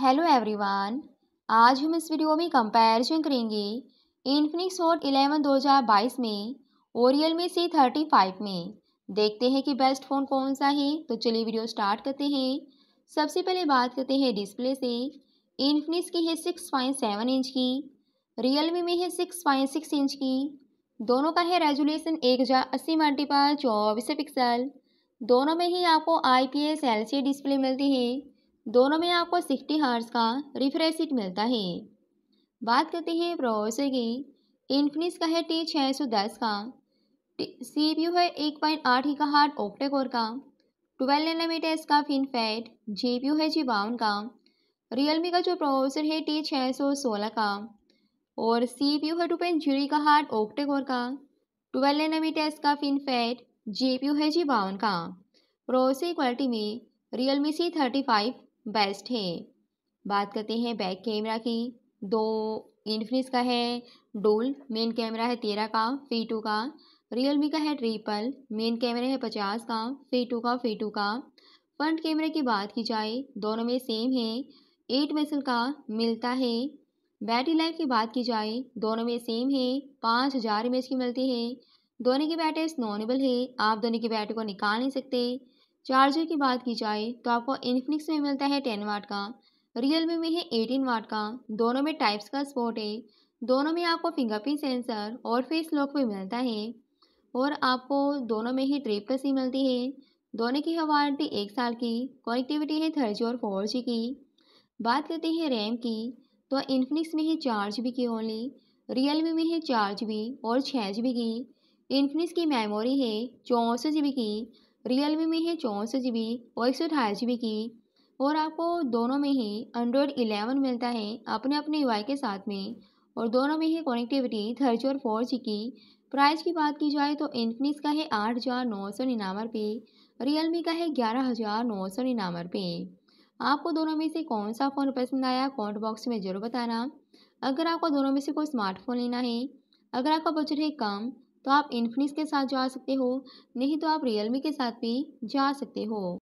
hello everyone आज हम इस वीडियो में कंपैरिजन करेंगे इन्फिनिक्स नोट 11 2022 में और रियल मी सी थर्टी में देखते हैं कि बेस्ट फ़ोन कौन सा है तो चलिए वीडियो स्टार्ट करते हैं सबसे पहले बात करते हैं डिस्प्ले से इन्फिनिक्स की है सिक्स पॉइंट सेवन इंच की रियल में है सिक्स पॉइंट सिक्स इंच की दोनों का है रेजुलेशन एक हज़ार अस्सी मल्टीपल चौबीस पिक्सल दोनों में ही आपको I P S L C display मिलती है दोनों में आपको सिक्सटी हार्स का रिफ्रेश मिलता है बात करते हैं प्रोसेसर की इन्फिनिस का है टी छः सौ दस का सी पी यू है एक पॉइंट आठ ही का हार्ट ऑक्टेकोर का ट्वेल्व का fin fat G P U है जी बावन का रियलमी का जो प्रोसेसर है टी छः सौ सोलह का और सी पी यू है टू पॉइंट जीरो का हार्ट ऑक्टेकोर का ट्वेल्व का fin fat G P U है जी बावन का प्रोसेसर क्वालिटी में Realme C thirty five best है बात करते हैं बैक कैमरा की दो इनफिनिक्स का है डोल मेन कैमरा है तेरह का फी टू का रियलमी का है ट्रिपल मेन कैमरा है पचास का फी टू का फी टू का फ्रंट कैमरे की बात की जाए दोनों में सेम है एट मेसल का मिलता है बैटरी लाइफ की बात की जाए दोनों में सेम है पाँच हज़ार एम की मिलती है दोनों की बैटरी स्नोनेबल है आप दोनों की बैटरी को निकाल नहीं सकते चार्जर की बात की जाए तो आपको इन्फिनिक्स में मिलता है टेन वाट का रियल मी में है एटीन वाट का दोनों में टाइप्स का स्पोर्ट है दोनों में आपको फिंगरप्रिंट सेंसर और फेस लॉक भी मिलता है और आपको दोनों में ही ट्रिप सी मिलती है दोनों की है वारंटी एक साल की कनेक्टिविटी है थर्ड और फोर जी की बात करते हैं रैम की तो इन्फिनिक्स में है चार जी बी की ओनली रियलमी में है चार जी बी और छः जी बी की इन्फिनिक्स की मेमोरी है चौंसठ जी बी की रियल मी में है चौंसठ जी बी और एक सौ अठाईस जी बी की और आपको दोनों में ही एंड्रॉयड 11 मिलता है अपने अपने वाई के साथ में और दोनों में ही कनेक्टिविटी थर्ज और फोर जी की प्राइस की बात की जाए तो इन्फिनिक्स का है आठ हज़ार नौ सौ निन्यानवे रुपये रियलमी का है ग्यारह हज़ार नौ सौ निन्यानवे रुपये आपको दोनों में से कौन सा फ़ोन पसंद आया कमेंट बॉक्स में ज़रूर बताना अगर आपको दोनों में से कोई स्मार्टफोन लेना है अगर आपका बजट है कम तो आप इन्फिनिक्स के साथ जा सकते हो नहीं तो आप रियलमी के साथ भी जा सकते हो